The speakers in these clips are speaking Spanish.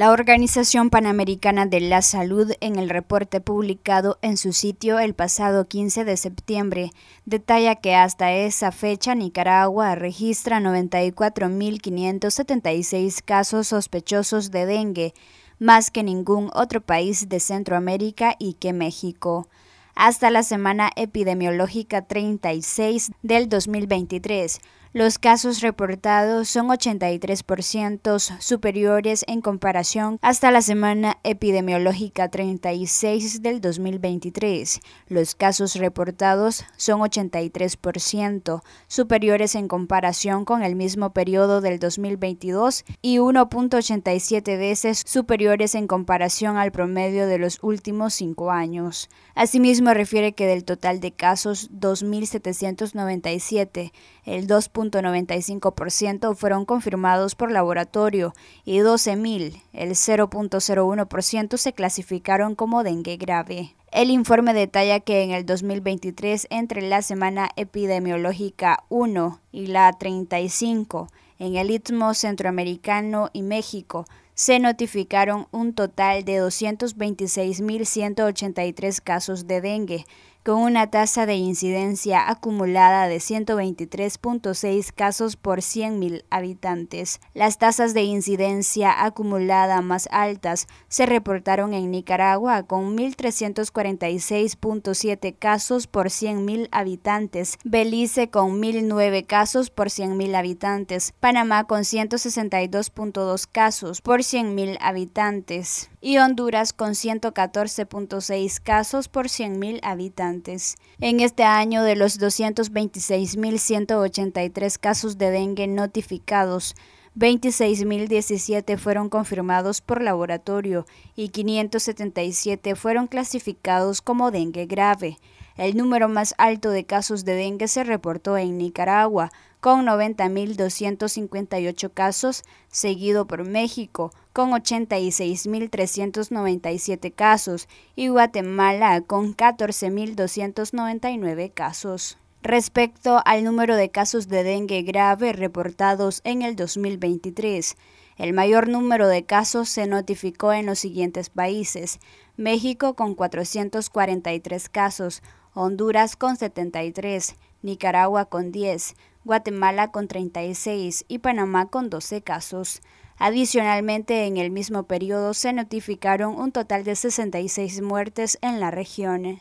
La Organización Panamericana de la Salud, en el reporte publicado en su sitio el pasado 15 de septiembre, detalla que hasta esa fecha Nicaragua registra 94.576 casos sospechosos de dengue, más que ningún otro país de Centroamérica y que México. Hasta la semana epidemiológica 36 del 2023, los casos reportados son 83% superiores en comparación hasta la semana epidemiológica 36 del 2023. Los casos reportados son 83% superiores en comparación con el mismo periodo del 2022 y 1.87 veces superiores en comparación al promedio de los últimos cinco años. Asimismo, refiere que del total de casos 2.797, el 2. 0.95% fueron confirmados por laboratorio y 12.000, el 0.01% se clasificaron como dengue grave. El informe detalla que en el 2023, entre la semana epidemiológica 1 y la 35, en el Istmo Centroamericano y México, se notificaron un total de 226.183 casos de dengue, con una tasa de incidencia acumulada de 123.6 casos por 100.000 habitantes. Las tasas de incidencia acumulada más altas se reportaron en Nicaragua con 1.346.7 casos por 100.000 habitantes, Belice con 1.009 casos por 100.000 habitantes, Panamá con 162.2 casos por 100.000 habitantes y Honduras con 114.6 casos por 100.000 habitantes. En este año, de los 226.183 casos de dengue notificados, 26.017 fueron confirmados por laboratorio y 577 fueron clasificados como dengue grave. El número más alto de casos de dengue se reportó en Nicaragua, con 90.258 casos, seguido por México, con 86.397 casos, y Guatemala, con 14.299 casos. Respecto al número de casos de dengue grave reportados en el 2023, el mayor número de casos se notificó en los siguientes países. México con 443 casos, Honduras con 73, Nicaragua con 10, Guatemala con 36 y Panamá con 12 casos. Adicionalmente, en el mismo periodo se notificaron un total de 66 muertes en la región.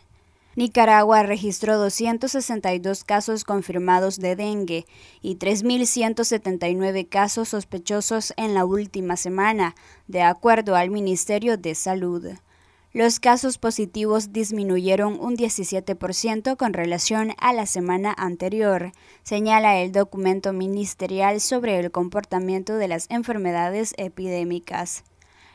Nicaragua registró 262 casos confirmados de dengue y 3.179 casos sospechosos en la última semana, de acuerdo al Ministerio de Salud. Los casos positivos disminuyeron un 17% con relación a la semana anterior, señala el documento ministerial sobre el comportamiento de las enfermedades epidémicas.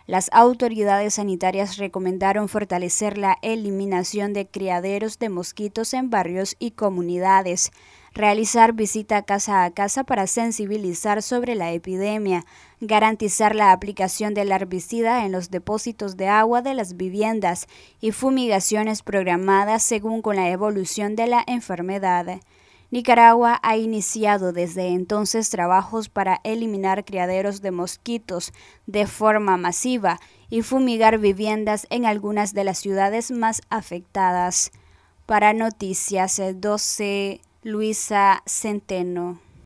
Las autoridades sanitarias recomendaron fortalecer la eliminación de criaderos de mosquitos en barrios y comunidades, realizar visita casa a casa para sensibilizar sobre la epidemia, garantizar la aplicación del herbicida en los depósitos de agua de las viviendas y fumigaciones programadas según con la evolución de la enfermedad. Nicaragua ha iniciado desde entonces trabajos para eliminar criaderos de mosquitos de forma masiva y fumigar viviendas en algunas de las ciudades más afectadas. Para Noticias 12, Luisa Centeno.